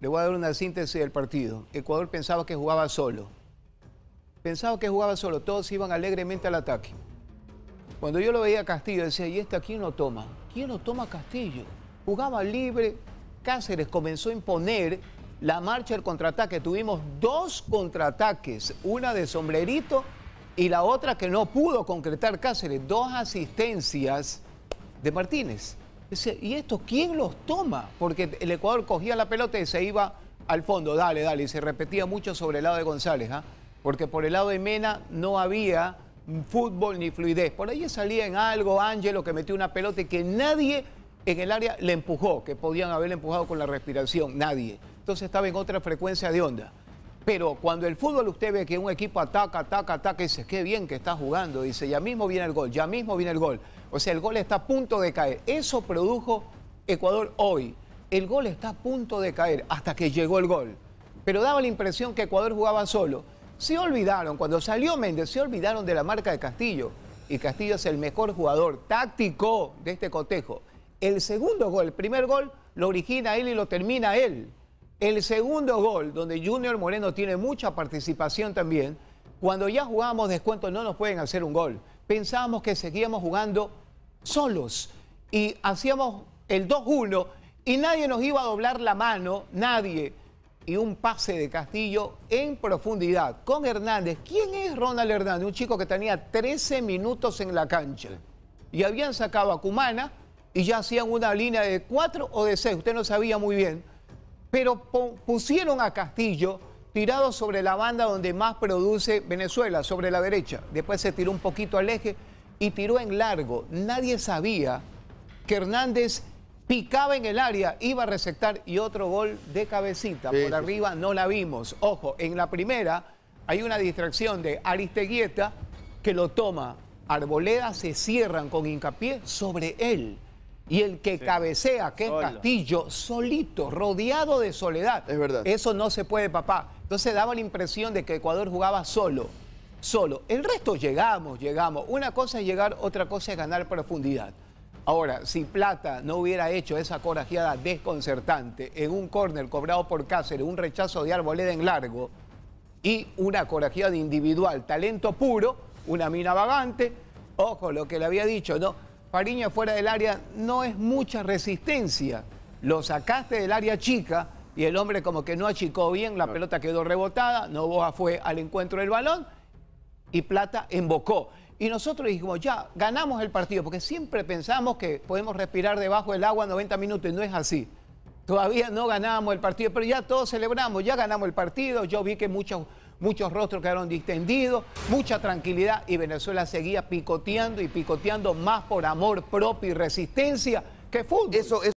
Le voy a dar una síntesis del partido. Ecuador pensaba que jugaba solo. Pensaba que jugaba solo. Todos iban alegremente al ataque. Cuando yo lo veía a Castillo, decía, ¿y este aquí lo toma? ¿Quién lo toma Castillo? Jugaba libre. Cáceres comenzó a imponer la marcha del contraataque. Tuvimos dos contraataques, una de sombrerito y la otra que no pudo concretar Cáceres. Dos asistencias de Martínez. ¿y esto quién los toma? Porque el Ecuador cogía la pelota y se iba al fondo, dale, dale, y se repetía mucho sobre el lado de González, ¿ah? porque por el lado de Mena no había fútbol ni fluidez. Por ahí salía en algo Ángelo que metió una pelota y que nadie en el área le empujó, que podían haberle empujado con la respiración, nadie. Entonces estaba en otra frecuencia de onda. Pero cuando el fútbol usted ve que un equipo ataca, ataca, ataca, y dice, qué bien que está jugando, dice, ya mismo viene el gol, ya mismo viene el gol. O sea, el gol está a punto de caer. Eso produjo Ecuador hoy. El gol está a punto de caer hasta que llegó el gol. Pero daba la impresión que Ecuador jugaba solo. Se olvidaron, cuando salió Méndez, se olvidaron de la marca de Castillo. Y Castillo es el mejor jugador táctico de este cotejo. El segundo gol, el primer gol, lo origina él y lo termina él. El segundo gol, donde Junior Moreno tiene mucha participación también, cuando ya jugábamos descuento no nos pueden hacer un gol. Pensábamos que seguíamos jugando solos y hacíamos el 2-1 y nadie nos iba a doblar la mano, nadie. Y un pase de Castillo en profundidad con Hernández. ¿Quién es Ronald Hernández? Un chico que tenía 13 minutos en la cancha. Y habían sacado a Cumana y ya hacían una línea de 4 o de 6. Usted no sabía muy bien pero pusieron a Castillo tirado sobre la banda donde más produce Venezuela, sobre la derecha. Después se tiró un poquito al eje y tiró en largo. Nadie sabía que Hernández picaba en el área, iba a receptar y otro gol de cabecita. Por arriba no la vimos. Ojo, en la primera hay una distracción de Aristeguieta que lo toma. Arboleda se cierran con hincapié sobre él. Y el que cabecea, que es Castillo, solito, rodeado de soledad. Es verdad. Eso no se puede, papá. Entonces daba la impresión de que Ecuador jugaba solo. Solo. El resto llegamos, llegamos. Una cosa es llegar, otra cosa es ganar profundidad. Ahora, si Plata no hubiera hecho esa corajeada desconcertante en un córner cobrado por Cáceres, un rechazo de Arboleda en largo y una corajeada individual, talento puro, una mina vagante, ojo lo que le había dicho, ¿no? Pariño fuera del área no es mucha resistencia. Lo sacaste del área chica y el hombre como que no achicó bien, la pelota quedó rebotada, Novoa fue al encuentro del balón y Plata embocó. Y nosotros dijimos, ya, ganamos el partido, porque siempre pensamos que podemos respirar debajo del agua 90 minutos y no es así. Todavía no ganamos el partido, pero ya todos celebramos, ya ganamos el partido. Yo vi que muchos muchos rostros quedaron distendidos, mucha tranquilidad y Venezuela seguía picoteando y picoteando más por amor propio y resistencia que fútbol. Eso,